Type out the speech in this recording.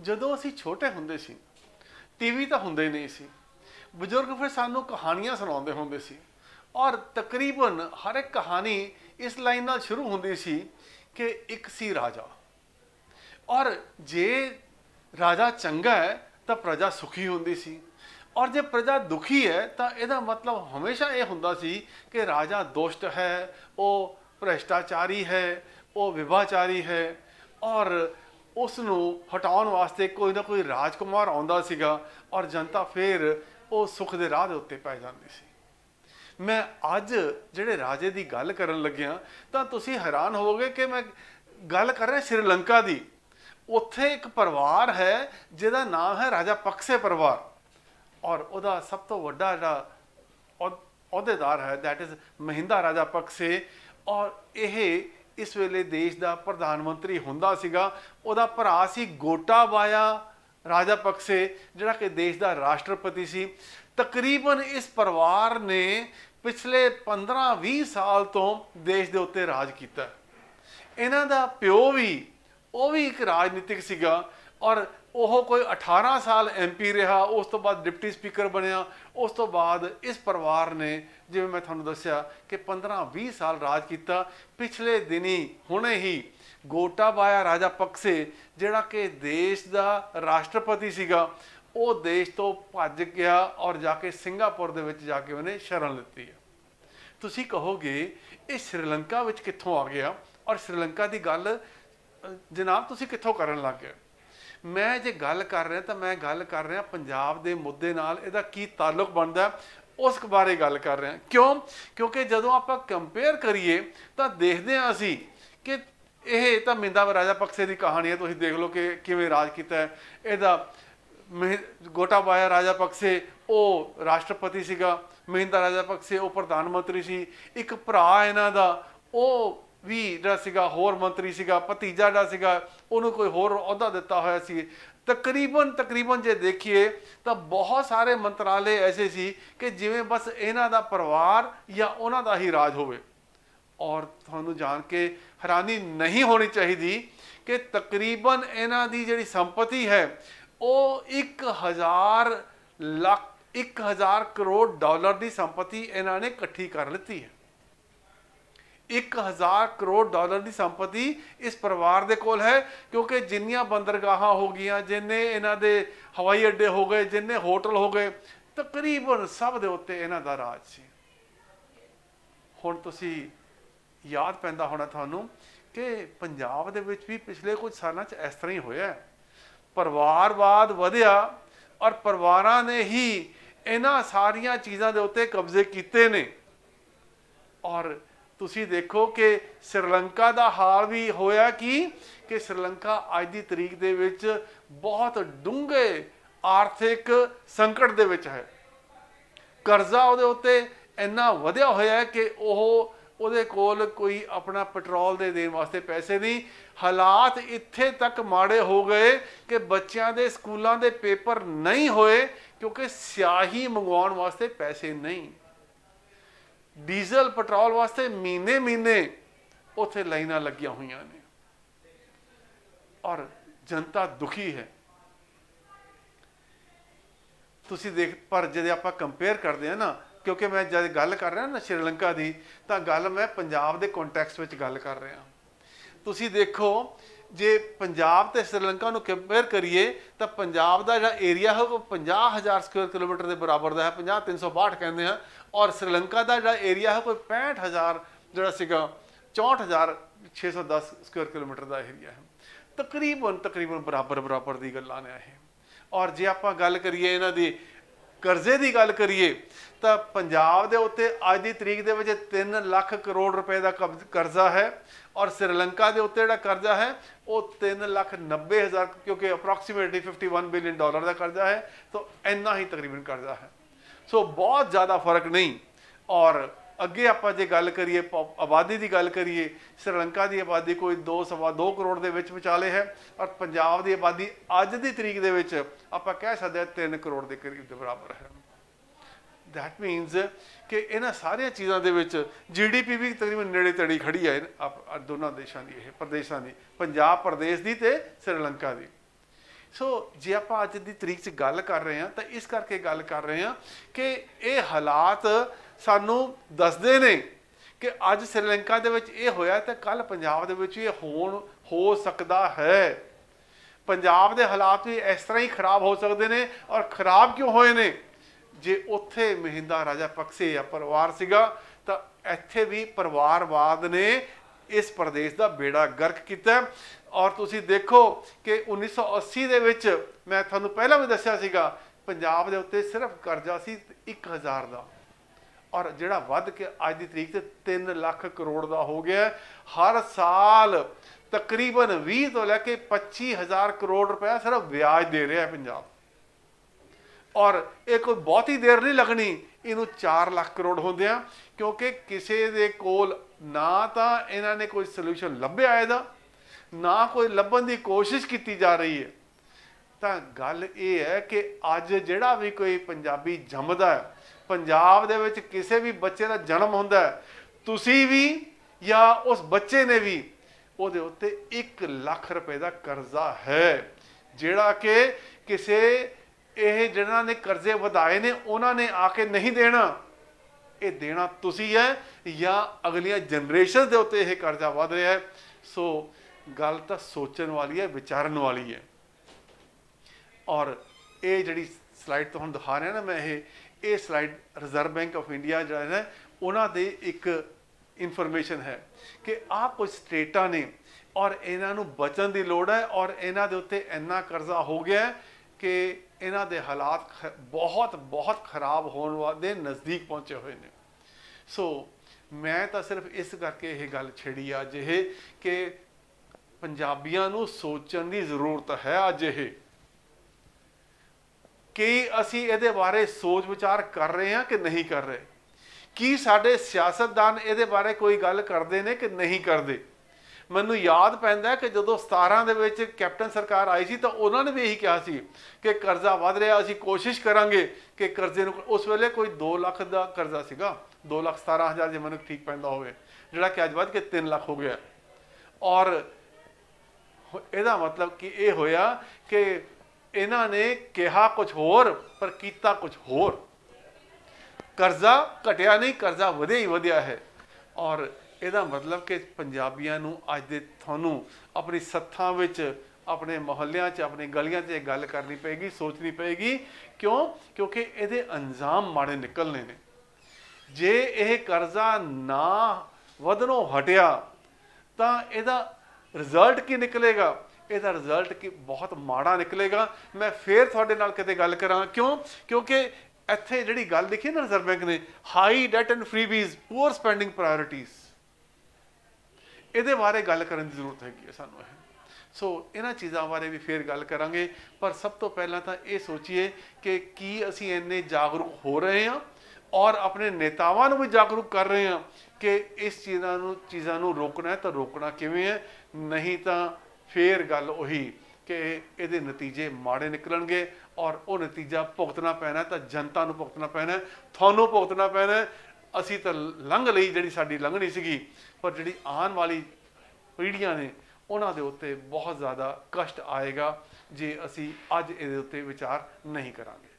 ਜਦੋਂ ਅਸੀਂ ਛੋਟੇ ਹੁੰਦੇ ਸੀ ਟੀਵੀ ਤਾਂ ਹੁੰਦੇ ਨਹੀਂ ਸੀ ਬਜ਼ੁਰਗ ਫਿਰ ਸਾਨੂੰ ਕਹਾਣੀਆਂ ਸੁਣਾਉਂਦੇ ਹੁੰਦੇ ਸੀ ਔਰ ਤਕਰੀਬਨ ਹਰ ਇੱਕ ਕਹਾਣੀ ਇਸ ਲਾਈਨ ਨਾਲ ਸ਼ੁਰੂ ਹੁੰਦੀ ਸੀ ਕਿ ਇੱਕ ਸੀ ਰਾਜਾ ਔਰ ਜੇ ਰਾਜਾ ਚੰਗਾ ਹੈ ਤਾਂ ਪ੍ਰਜਾ ਸੁਖੀ ਹੁੰਦੀ ਸੀ ਔਰ ਜੇ ਪ੍ਰਜਾ ਦੁਖੀ ਹੈ ਤਾਂ ਇਹਦਾ ਮਤਲਬ ਹਮੇਸ਼ਾ ਇਹ ਹੁੰਦਾ ਸੀ ਕਿ ਰਾਜਾ ਦੁਸ਼ਟ ਹੈ ਉਹ ਭ੍ਰਿਸ਼ਟਾਚਾਰੀ ਹੈ ਉਹ ਵਿਵਾਚਾਰੀ ਹੈ ਔਰ ਉਸ ਨੂੰ ਹਟਾਉਣ ਵਾਸਤੇ ਕੋਈ ਨਾ ਕੋਈ ਰਾਜਕੁਮਾਰ ਆਉਂਦਾ ਸੀਗਾ ਔਰ ਜਨਤਾ ਫੇਰ ਉਹ ਸੁਖ ਦੇ ਰਾਹ ਦੇ ਉੱਤੇ ਪੈ ਜਾਂਦੀ ਸੀ ਮੈਂ ਅੱਜ ਜਿਹੜੇ ਰਾਜੇ ਦੀ ਗੱਲ ਕਰਨ ਲੱਗਿਆ ਤਾਂ ਤੁਸੀਂ ਹੈਰਾਨ ਹੋਵੋਗੇ ਕਿ ਮੈਂ ਗੱਲ ਕਰ ਰਿਹਾ ਸ਼੍ਰੀਲੰਕਾ ਦੀ ਉੱਥੇ ਇੱਕ ਪਰਿਵਾਰ ਹੈ ਜਿਹਦਾ ਨਾਮ ਹੈ ਰਾਜਾ ਪਕਸੇ ਪਰਿਵਾਰ ਔਰ ਉਹਦਾ ਸਭ ਤੋਂ ਵੱਡਾ ਜਿਹੜਾ ਅਹੁਦੇਦਾਰ ਹੈ ਥੈਟ ਇਜ਼ ਮਹਿੰਦਾ ਰਾਜਾ ਪਕਸੇ ਔਰ ਇਹ ਇਸ ਵੇਲੇ ਦੇਸ਼ ਦਾ ਪ੍ਰਧਾਨ ਮੰਤਰੀ ਹੁੰਦਾ ਸੀਗਾ ਉਹਦਾ ਭਰਾ ਸੀ ਗੋਟਾ ਰਾਜਾ ਪਖਸੇ ਜਿਹੜਾ ਕਿ ਦੇਸ਼ ਦਾ ਰਾਸ਼ਟਰਪਤੀ ਸੀ ਤਕਰੀਬਨ ਇਸ ਪਰਿਵਾਰ ਨੇ ਪਿਛਲੇ 15-20 ਸਾਲ ਤੋਂ ਦੇਸ਼ ਦੇ ਉੱਤੇ ਰਾਜ ਕੀਤਾ ਇਹਨਾਂ ਦਾ ਪਿਓ ਵੀ ਉਹ ਵੀ ਇੱਕ ਰਾਜਨੀਤਿਕ ਸੀਗਾ ਔਰ ਉਹ ਕੋਈ 18 ਸਾਲ ਐਮਪੀ ਰਿਹਾ ਉਸ ਤੋਂ ਬਾਅਦ ਡਿਪਟੀ ਸਪੀਕਰ ਬਣਿਆ ਉਸ ਤੋਂ ਬਾਅਦ ਇਸ ਪਰਿਵਾਰ ਨੇ ਜਿਵੇਂ ਮੈਂ ਤੁਹਾਨੂੰ ਦੱਸਿਆ ਕਿ 15-20 ਸਾਲ ਰਾਜ ਕੀਤਾ ਪਿਛਲੇ ਦਿਨੀ ਹੁਣੇ ਹੀ ਗੋਟਾ ਬਾਇਆ ਰਾਜਾ ਪਕਸੇ ਜਿਹੜਾ ਕਿ ਦੇਸ਼ ਦਾ ਰਾਸ਼ਟਰਪਤੀ ਸੀਗਾ ਉਹ ਦੇਸ਼ ਤੋਂ ਭੱਜ ਗਿਆ ਔਰ ਜਾ ਕੇ ਸਿੰਗਾਪੁਰ ਦੇ ਵਿੱਚ ਜਾ ਕੇ ਉਹਨੇ ਸ਼ਰਨ ਲਿੱਤੀ ਹੈ ਤੁਸੀਂ ਕਹੋਗੇ ਇਹ ਸ਼੍ਰੀਲੰਕਾ ਵਿੱਚ ਕਿੱਥੋਂ ਆ ਗਿਆ ਔਰ ਸ਼੍ਰੀਲੰਕਾ ਦੀ ਗੱਲ ਜਨਾਬ ਤੁਸੀਂ ਕਿੱਥੋਂ ਕਰਨ ਲੱਗ ਗਏ ਮੈਂ ਜੇ ਗੱਲ ਕਰ ਰਿਹਾ ਤਾਂ ਮੈਂ ਗੱਲ ਕਰ ਰਿਹਾ ਪੰਜਾਬ ਦੇ ਮੁੱਦੇ ਨਾਲ ਇਹਦਾ ਕੀ ਤਾਲੁਕ ਬਣਦਾ ਉਸ ਬਾਰੇ ਗੱਲ ਕਰ ਰਿਹਾ ਕਿਉਂ ਕਿਉਂਕਿ ਜਦੋਂ ਆਪਾਂ ਕੰਪੇਅਰ ਕਰੀਏ ਤਾਂ ਦੇਖਦੇ ਹਾਂ ਅਸੀਂ ਕਿ ਇਹ ਤਾਂ ਮਿੰਦਾ ਰਾਜਾ ਪਕਸੇ ਦੀ ਕਹਾਣੀ ਹੈ ਤੁਸੀਂ ਦੇਖ ਲਓ ਕਿ ਕਿਵੇਂ ਰਾਜ ਕੀਤਾ ਹੈ ਇਹਦਾ ਬਾਇਆ ਰਾਜਾ ਪਕਸੇ ਉਹ ਰਾਸ਼ਟਰਪਤੀ ਸੀਗਾ ਮਹਿੰਦਾ ਰਾਜਾ ਪਕਸੇ ਉਹ ਪ੍ਰਧਾਨ ਮੰਤਰੀ ਸੀ ਇੱਕ ਭਰਾ ਇਹਨਾਂ ਦਾ ਉਹ ਵੀ ਜਿਹੜਾ ਸੀਗਾ ਹੋਰ ਮੰਤਰੀ ਸੀਗਾ ਭਤੀਜਾ ਜਿਹੜਾ ਸੀਗਾ ਉਹਨੂੰ ਕੋਈ ਹੋਰ ਅਹੁਦਾ ਦਿੱਤਾ ਹੋਇਆ ਸੀ ਤਕਰੀਬਨ ਤਕਰੀਬਨ ਜੇ ਦੇਖੀਏ ਤਾਂ ਬਹੁਤ ਸਾਰੇ ਮੰਤਰਾਲੇ ਐਸੇ ਸੀ ਕਿ ਜਿਵੇਂ ਬਸ ਇਹਨਾਂ ਦਾ ਪਰਿਵਾਰ ਜਾਂ ਉਹਨਾਂ ਦਾ ਹੀ ਰਾਜ ਹੋਵੇ ਔਰ ਤੁਹਾਨੂੰ ਜਾਣ ਕੇ ਹੈਰਾਨੀ ਨਹੀਂ ਹੋਣੀ ਚਾਹੀਦੀ ਕਿ ਤਕਰੀਬਨ ਇਹਨਾਂ ਦੀ ਜਿਹੜੀ ਸੰਪਤੀ ਹੈ ਉਹ 1000 ਲੱਖ 1000 ਕਰੋੜ ਡਾਲਰ ਦੀ ਸੰਪਤੀ ਇਹਨਾਂ ਨੇ ਇਕੱਠੀ ਕਰ ਲਈ ਹੈ 1000 ਕਰੋੜ ਡਾਲਰ ਦੀ ਸੰਪਤੀ ਇਸ ਪਰਿਵਾਰ ਦੇ ਕੋਲ ਹੈ ਕਿਉਂਕਿ ਜਿੰਨੀਆਂ ਬੰਦਰਗਾਹਾਂ ਹੋ ਗਈਆਂ ਜਿੰਨੇ ਇਹਨਾਂ ਦੇ ਹਵਾਈ ਅੱਡੇ ਹੋ ਗਏ ਜਿੰਨੇ ਹੋਟਲ ਹੋ ਗਏ ਤਕਰੀਬਨ ਸਭ ਦੇ ਉੱਤੇ ਇਹਨਾਂ ਦਾ ਰਾਜ ਸੀ ਹੁਣ ਤੁਸੀਂ ਯਾਦ ਪੈਂਦਾ ਹੋਣਾ ਤੁਹਾਨੂੰ ਕਿ ਪੰਜਾਬ ਦੇ ਵਿੱਚ ਵੀ ਪਿਛਲੇ ਕੁਝ ਸਾਲਾਂ 'ਚ ਇਸ ਤਰ੍ਹਾਂ ਹੀ ਹੋਇਆ ਪਰਿਵਾਰਵਾਦ ਵਧਿਆ ਔਰ ਪਰਿਵਾਰਾਂ ਨੇ ਹੀ ਇਹਨਾਂ ਸਾਰੀਆਂ ਚੀਜ਼ਾਂ ਦੇ ਉੱਤੇ ਕਬਜ਼ੇ ਕੀਤੇ ਨੇ ਔਰ ਤੁਸੀਂ ਦੇਖੋ ਕਿ ਸ਼੍ਰੀਲੰਕਾ ਦਾ ਹਾਲ ਵੀ ਹੋਇਆ ਕਿ ਕਿ ਸ਼੍ਰੀਲੰਕਾ ਅੱਜ ਦੀ ਤਰੀਕ ਦੇ ਵਿੱਚ ਬਹੁਤ ਡੂੰਘੇ ਆਰਥਿਕ ਸੰਕਟ ਦੇ ਵਿੱਚ ਹੈ ਕਰਜ਼ਾ ਉਹਦੇ ਉੱਤੇ ਇੰਨਾ ਵਧਿਆ ਹੋਇਆ ਹੈ ਕਿ ਉਹ ਉਹਦੇ ਕੋਲ ਕੋਈ ਆਪਣਾ ਪੈਟਰੋਲ ਦੇ ਦੇਣ ਵਾਸਤੇ ਪੈਸੇ ਨਹੀਂ ਹਾਲਾਤ ਇੱਥੇ ਤੱਕ ਮਾੜੇ ਹੋ ਗਏ ਕਿ ਬੱਚਿਆਂ ਦੇ ਸਕੂਲਾਂ ਦੇ ਪੇਪਰ ਨਹੀਂ ਹੋਏ ਕਿਉਂਕਿ ਸਿਆਹੀ ਮੰਗਵਾਉਣ ਵਾਸਤੇ ਪੈਸੇ ਨਹੀਂ ਡੀਜ਼ਲ ਪੈਟਰੋਲ ਵਾਸਤੇ ਮਹੀਨੇ ਮਹੀਨੇ ਉੱਥੇ ਲਾਈਨਾਂ ਲੱਗੀਆਂ ਹੋਈਆਂ ਨੇ ਔਰ ਜਨਤਾ ਦੁਖੀ ਹੈ ਤੁਸੀਂ ਦੇਖ ਪਰ ਜਦ ਆਪਾਂ ਕੰਪੇਅਰ ਕਰਦੇ ਆ ਨਾ ਕਿਉਂਕਿ ਮੈਂ ਜਦ ਗੱਲ ਕਰ ਰਿਹਾ ਨਾ ਸ਼੍ਰੀਲੰਕਾ ਦੀ ਤਾਂ ਗੱਲ ਮੈਂ ਪੰਜਾਬ ਦੇ ਕੰਟੈਕਸਟ ਵਿੱਚ ਗੱਲ ਕਰ ਰਿਹਾ ਤੁਸੀਂ ਦੇਖੋ ਜੇ ਪੰਜਾਬ ਤੇ ਸ਼੍ਰੀਲੰਕਾ ਨੂੰ ਕੰਪੇਅਰ ਕਰੀਏ ਤਾਂ ਪੰਜਾਬ ਦਾ ਜਿਹੜਾ ਏਰੀਆ ਹੈ ਉਹ 50000 ਸਕੁਅਰ ਕਿਲੋਮੀਟਰ ਦੇ ਬਰਾਬਰ ਦਾ ਹੈ 50362 ਕਹਿੰਦੇ ਆ ਔਰ ਸ਼੍ਰੀਲੰਕਾ ਦਾ ਜਿਹੜਾ ਏਰੀਆ ਹੈ ਕੋਈ 65000 ਜਿਹੜਾ ਸੀਗਾ 64610 ਸਕੁਅਰ ਕਿਲੋਮੀਟਰ ਦਾ ਏਰੀਆ ਹੈ ਤਕਰੀਬਨ ਤਕਰੀਬਨ ਬਰਾਬਰ ਬਰਾਬਰ ਦੀ ਗੱਲਾਂ ਨੇ ਇਹ ਔਰ ਜੇ ਆਪਾਂ ਗੱਲ ਕਰੀਏ ਇਹਨਾਂ ਦੀ ਕਰਜ਼ੇ ਦੀ ਗੱਲ ਕਰੀਏ ਤਾਂ ਪੰਜਾਬ ਦੇ ਉੱਤੇ ਅੱਜ ਦੀ ਤਰੀਕ ਦੇ ਵਿੱਚ 3 ਲੱਖ ਕਰੋੜ ਰੁਪਏ ਦਾ ਕਰਜ਼ਾ ਹੈ ਔਰ ਸ੍ਰੀਲੰਕਾ ਦੇ ਉੱਤੇ ਜਿਹੜਾ ਕਰਜ਼ਾ ਹੈ ਉਹ 3 ਲੱਖ 90 ਹਜ਼ਾਰ ਕਿਉਂਕਿ ਅਪਰੋਕਸੀਮੇਟਲੀ 51 ਬਿਲੀਅਨ ਡਾਲਰ ਦਾ ਕਰਜ਼ਾ ਹੈ ਤਾਂ ਇੰਨਾ ਹੀ ਤਕਰੀਬਨ ਕਰਜ਼ਾ ਹੈ ਸੋ ਬਹੁਤ ਜ਼ਿਆਦਾ ਫਰਕ ਨਹੀਂ ਔਰ ਅੱਗੇ ਆਪਾਂ ਜੇ ਗੱਲ ਕਰੀਏ ਆਬਾਦੀ ਦੀ ਗੱਲ ਕਰੀਏ ਸ਼੍ਰੀਲੰਕਾ ਦੀ ਆਬਾਦੀ ਕੋਈ 2.2 ਕਰੋੜ ਦੇ ਵਿੱਚ ਵਿਚਾਲੇ ਹੈ ਪਰ ਪੰਜਾਬ ਦੀ ਆਬਾਦੀ ਅੱਜ ਦੀ ਤਰੀਕ ਦੇ ਵਿੱਚ ਆਪਾਂ ਕਹਿ ਸਕਦੇ ਹਾਂ 3 ਕਰੋੜ ਦੇ ਕਰੀਬ ਦੇ ਬਰਾਬਰ ਹੈ ਦੈਟ ਮੀਨਸ ਕਿ ਇਹਨਾਂ ਸਾਰੀਆਂ ਚੀਜ਼ਾਂ ਦੇ ਵਿੱਚ ਜੀਡੀਪੀ ਵੀ ਤਕਰੀਬਨ ਨੇੜੇ ਤੜੀ ਖੜੀ ਹੈ ਆਪ ਦੋਨਾਂ ਦੇਸ਼ਾਂ ਦੀ ਇਹ ਪ੍ਰਦੇਸ਼ਾਂ ਦੀ ਪੰਜਾਬ ਪ੍ਰਦੇਸ਼ ਦੀ ਤੇ ਸ਼੍ਰੀਲੰਕਾ ਦੀ ਸੋ ਜੇ ਆਪਾਂ ਅੱਜ ਦੀ ਤਰੀਕ 'ਚ ਗੱਲ ਕਰ ਰਹੇ ਹਾਂ ਤਾਂ ਇਸ ਕਰਕੇ ਗੱਲ ਕਰ ਰਹੇ ਹਾਂ ਕਿ ਇਹ ਹਾਲਾਤ ਸਾਨੂੰ ਦੱਸਦੇ ਨੇ ਕਿ ਅੱਜ ਸ੍ਰੀਲੰਕਾ ਦੇ ਵਿੱਚ ਇਹ ਹੋਇਆ ਤੇ ਕੱਲ ਪੰਜਾਬ ਦੇ ਵਿੱਚ ਇਹ ਹੋਣ ਹੋ ਸਕਦਾ ਹੈ ਪੰਜਾਬ ਦੇ ਹਾਲਾਤ ਵੀ ਇਸ ਤਰ੍ਹਾਂ ਹੀ ਖਰਾਬ ਹੋ ਸਕਦੇ ਨੇ ਔਰ ਖਰਾਬ ਕਿਉਂ ਹੋਏ ਨੇ ਜੇ ਉੱਥੇ ਮਹਿੰਦਾ ਰਾਜਾ ਪਕਸੇ ਜਾਂ ਪਰਿਵਾਰ ਸੀਗਾ ਤਾਂ ਇੱਥੇ ਵੀ ਪਰਿਵਾਰਵਾਦ ਨੇ ਇਸ ਪ੍ਰਦੇਸ਼ ਦਾ ਬੇੜਾ ਗਰਕ ਕੀਤਾ ਔਰ ਤੁਸੀਂ ਦੇਖੋ ਕਿ 1980 ਦੇ ਵਿੱਚ ਮੈਂ ਤੁਹਾਨੂੰ ਪਹਿਲਾਂ ਵੀ ਦੱਸਿਆ ਸੀਗਾ ਪੰਜਾਬ ਦੇ ਉੱਤੇ ਸਿਰਫ ਕਰਜ਼ਾ ਸੀ 1000 ਦਾ ਔਰ ਜਿਹੜਾ ਵੱਧ ਕੇ ਅੱਜ ਦੀ ਤਰੀਕ ਤੇ 3 ਲੱਖ ਕਰੋੜ ਦਾ ਹੋ ਗਿਆ ਹਰ ਸਾਲ ਤਕਰੀਬਨ 20 ਤੋਂ ਲੈ ਕੇ 25000 ਕਰੋੜ ਰੁਪਏ ਸਿਰਫ ਵਿਆਜ ਦੇ ਰਿਹਾ ਪੰਜਾਬ ਔਰ ਇਹ ਕੋਈ ਬਹੁਤੀ ਦੇਰ ਨਹੀਂ ਲੱਗਣੀ ਇਹਨੂੰ 4 ਲੱਖ ਕਰੋੜ ਹੁੰਦੇ ਆ ਕਿਉਂਕਿ ਕਿਸੇ ਦੇ ਕੋਲ ਨਾ ਤਾਂ ਇਹਨਾਂ ਨੇ ਕੋਈ ਸੋਲੂਸ਼ਨ ਲੱਭਿਆ ਇਹਦਾ ਨਾ ਕੋਈ ਲੱਭਣ ਦੀ ਕੋਸ਼ਿਸ਼ ਕੀਤੀ ਜਾ ਰਹੀ ਹੈ ਤਾਂ ਗੱਲ ਇਹ ਹੈ ਕਿ ਅੱਜ ਜਿਹੜਾ ਵੀ ਕੋਈ ਪੰਜਾਬੀ ਜੰਮਦਾ ਹੈ ਪੰਜਾਬ ਦੇ ਵਿੱਚ ਕਿਸੇ ਵੀ ਬੱਚੇ ਦਾ ਜਨਮ ਹੁੰਦਾ ਹੈ ਤੁਸੀਂ ਵੀ ਜਾਂ ਉਸ ਬੱਚੇ ਨੇ ਵੀ ਉਹਦੇ ਉੱਤੇ 1 ਲੱਖ ਰੁਪਏ ਦਾ ਕਰਜ਼ਾ ਹੈ ਜਿਹੜਾ ਕਿ ਕਿਸੇ ਇਹ ਜਿਹਨਾਂ ਨੇ ਕਰਜ਼ੇ ਵਧਾਏ ਨੇ ਉਹਨਾਂ ਨੇ ਆ ਕੇ ਨਹੀਂ ਦੇਣਾ ਇਹ ਦੇਣਾ ਤੁਸੀਂ ਹੈ ਜਾਂ ਅਗਲੀਆਂ ਜਨਰੇਸ਼ਨਸ ਦੇ ਉੱਤੇ ਇਹ ਕਰਜ਼ਾ ਵਧ ਰਿਹਾ ਹੈ ਸੋ ਗੱਲ ਤਾਂ ਸੋਚਣ ਵਾਲੀ ਹੈ ਵਿਚਾਰਨ ਵਾਲੀ ਹੈ ਔਰ ਇਹ ਜਿਹੜੀ ਸਲਾਈਡ ਤੁਹਾਨੂੰ ਦਿਖਾ ਰਿਹਾ ਨਾ ਮੈਂ ਇਹ ਇਹ slide reserve bank of India ਜਿਹੜਾ ਹੈ ਉਹਨਾਂ ਦੇ ਇੱਕ ਇਨਫੋਰਮੇਸ਼ਨ ਹੈ ਕਿ ਆਹ ਕੁਝ ਸਟੇਟਾਂ ਨੇ ਔਰ ਇਹਨਾਂ ਨੂੰ ਬਚਣ ਦੀ ਲੋੜ ਹੈ ਔਰ ਇਹਨਾਂ ਦੇ ਉੱਤੇ ਇੰਨਾ ਕਰਜ਼ਾ ਹੋ ਗਿਆ ਕਿ ਇਹਨਾਂ ਦੇ ਹਾਲਾਤ ਬਹੁਤ ਬਹੁਤ ਖਰਾਬ ਹੋਣ ਦੇ ਨਜ਼ਦੀਕ ਪਹੁੰਚੇ ਹੋਏ ਨੇ ਸੋ ਮੈਂ ਤਾਂ ਸਿਰਫ ਇਸ ਕਰਕੇ ਇਹ ਗੱਲ ਛੇੜੀ ਆ ਇਹ ਕਿ ਪੰਜਾਬੀਆਂ ਨੂੰ ਸੋਚਣ ਦੀ ਜ਼ਰੂਰਤ ਹੈ ਅੱਜ ਇਹ ਕਿ ਅਸੀਂ ਇਹਦੇ ਬਾਰੇ ਸੋਚ ਵਿਚਾਰ ਕਰ ਰਹੇ ਹਾਂ ਕਿ ਨਹੀਂ ਕਰ ਰਹੇ ਕੀ ਸਾਡੇ ਸਿਆਸਤਦਾਨ ਇਹਦੇ ਬਾਰੇ ਕੋਈ ਗੱਲ ਕਰਦੇ ਨੇ ਕਿ ਨਹੀਂ ਕਰਦੇ ਮੈਨੂੰ ਯਾਦ ਪੈਂਦਾ ਕਿ ਜਦੋਂ 17 ਦੇ ਵਿੱਚ ਕੈਪਟਨ ਸਰਕਾਰ ਆਈ ਸੀ ਤਾਂ ਉਹਨਾਂ ਨੇ ਵੀ ਇਹੀ ਕਿਹਾ ਸੀ ਕਿ ਕਰਜ਼ਾ ਵਧ ਰਿਹਾ ਅਸੀਂ ਕੋਸ਼ਿਸ਼ ਕਰਾਂਗੇ ਕਿ ਕਰਜ਼ੇ ਨੂੰ ਉਸ ਵੇਲੇ ਕੋਈ 2 ਲੱਖ ਦਾ ਕਰਜ਼ਾ ਸੀਗਾ 2 ਲੱਖ 17000 ਜੇ ਮਨੁੱਖ ਠੀਕ ਪੈਂਦਾ ਹੋਵੇ ਜਿਹੜਾ ਕਿ ਅੱਜ ਵੱਧ ਕੇ 3 ਲੱਖ ਹੋ ਗਿਆ ਔਰ ਇਹਦਾ ਮਤਲਬ ਕਿ ਇਹ ਹੋਇਆ ਕਿ ਇਹਨਾਂ ਨੇ ਕਿਹਾ ਕੁਝ ਹੋਰ ਪਰ ਕੀਤਾ ਕੁਝ ਹੋਰ ਕਰਜ਼ਾ ਘਟਿਆ ਨਹੀਂ ਕਰਜ਼ਾ ਵਧਿਆ ਹੀ ਵਧਿਆ ਹੈ ਔਰ ਇਹਦਾ ਮਤਲਬ ਕਿ ਪੰਜਾਬੀਆਂ ਨੂੰ ਅੱਜ ਦੇ ਤੁਹਾਨੂੰ ਆਪਣੀ ਸੱਥਾਂ ਵਿੱਚ ਆਪਣੇ ਮੁਹੱਲਿਆਂ 'ਚ ਆਪਣੇ ਗਲੀਆਂ 'ਚ ਇਹ ਗੱਲ ਕਰਨੀ ਪਏਗੀ ਸੋਚਣੀ ਪਏਗੀ ਕਿਉਂ ਕਿਉਂਕਿ ਇਹਦੇ ਅੰਜਾਮ ਮਾੜੇ ਨਿਕਲਨੇ ਨੇ ਜੇ ਇਹ ਕਰਜ਼ਾ ਨਾ ਵਧਣੋਂ ਹਟਿਆ ਤਾਂ ਇਹਦਾ ਰਿਜ਼ਲਟ ਕੀ ਨਿਕਲੇਗਾ ਇਹਦਾ ਰਿਜ਼ਲਟ ਕਿ ਬਹੁਤ ਮਾੜਾ ਨਿਕਲੇਗਾ ਮੈਂ ਫੇਰ ਤੁਹਾਡੇ ਨਾਲ ਕਿਤੇ ਗੱਲ ਕਰਾਂ ਕਿਉਂ ਕਿਉਂਕਿ ਇੱਥੇ ਜਿਹੜੀ ਗੱਲ ਲਿਖੀ ਨਾ ਰਿਜ਼ਰਵ ਬੈਂਕ ਨੇ high debt and freebies poor spending priorities ਇਹਦੇ ਬਾਰੇ ਗੱਲ ਕਰਨ ਦੀ ਜ਼ਰੂਰਤ ਹੈਗੀ ਸਾਨੂੰ ਹੈ ਸੋ ਇਹਨਾਂ ਚੀਜ਼ਾਂ ਬਾਰੇ ਵੀ ਫੇਰ ਗੱਲ ਕਰਾਂਗੇ ਪਰ ਸਭ ਤੋਂ ਪਹਿਲਾਂ ਤਾਂ ਇਹ ਸੋਚੀਏ ਕਿ ਕੀ ਅਸੀਂ ਇੰਨੇ ਜਾਗਰੂਕ ਹੋ ਰਹੇ ਹਾਂ ਔਰ ਆਪਣੇ ਨੇਤਾਵਾਂ ਨੂੰ ਵੀ ਜਾਗਰੂਕ ਕਰ ਰਹੇ ਹਾਂ ਕਿ ਇਸ ਚੀਜ਼ਾਂ ਨੂੰ ਚੀਜ਼ਾਂ ਨੂੰ ਰੋਕਣਾ ਹੈ ਤਾਂ ਰੋਕਣਾ ਕਿਵੇਂ ਹੈ ਨਹੀਂ ਤਾਂ ਫੇਰ ਗੱਲ ਉਹੀ ਕਿ ਇਹਦੇ ਨਤੀਜੇ ਮਾੜੇ ਨਿਕਲਣਗੇ ਔਰ ਉਹ ਨਤੀਜਾ ਭੁਗਤਣਾ ਪੈਣਾ ਤਾਂ ਜਨਤਾ ਨੂੰ ਭੁਗਤਣਾ ਪੈਣਾ ਤੁਹਾਨੂੰ ਭੁਗਤਣਾ ਪੈਣਾ ਅਸੀਂ ਤਾਂ ਲੰਘ ਲਈ ਜਿਹੜੀ ਸਾਡੀ ਲੰਘਣੀ ਸੀਗੀ ਪਰ ਜਿਹੜੀ ਆਉਣ ਵਾਲੀ ਪੀੜ੍ਹੀਆਂ ਨੇ ਉਹਨਾਂ ਦੇ ਉੱਤੇ ਬਹੁਤ ਜ਼ਿਆਦਾ ਕਸ਼ਟ ਆਏਗਾ ਜੇ ਅਸੀਂ ਅੱਜ ਇਹਦੇ ਉੱਤੇ ਵਿਚਾਰ ਨਹੀਂ ਕਰਾਂਗੇ